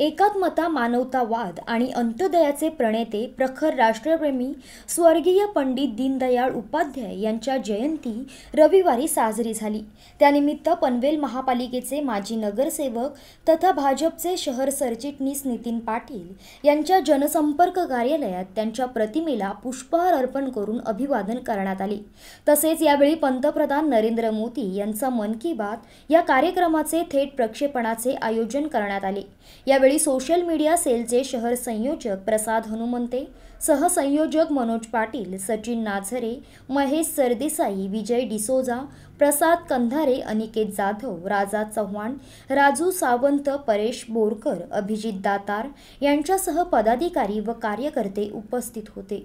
एकात्मता मानवतावाद आणि अंत्योदयाचे प्रणेते प्रखर राष्ट्रप्रेमी स्वर्गीय पंडित दीनदयाळ उपाध्याय यांच्या जयंती रविवारी साजरी झाली त्यानिमित्त पनवेल महापालिकेचे माजी नगरसेवक तथा भाजपचे शहर सरचिटणीस नितीन पाटील यांच्या जनसंपर्क कार्यालयात त्यांच्या प्रतिमेला पुष्पहार अर्पण करून अभिवादन करण्यात आले तसेच यावेळी पंतप्रधान नरेंद्र मोदी यांचा मन की बात या कार्यक्रमाचे थेट प्रक्षेपणाचे आयोजन करण्यात आले या यावेळी सोशल मीडिया सेलचे शहर संयोजक प्रसाद हनुमंते सहसंयोजक मनोज पाटील सचिन नाझरे महेश सरदेसाई विजय डिसोजा प्रसाद कंधारे अनिकेत जाधव राजा चव्हाण राजू सावंत परेश बोरकर अभिजित दातार यांच्यासह पदाधिकारी व कार्यकर्ते उपस्थित होते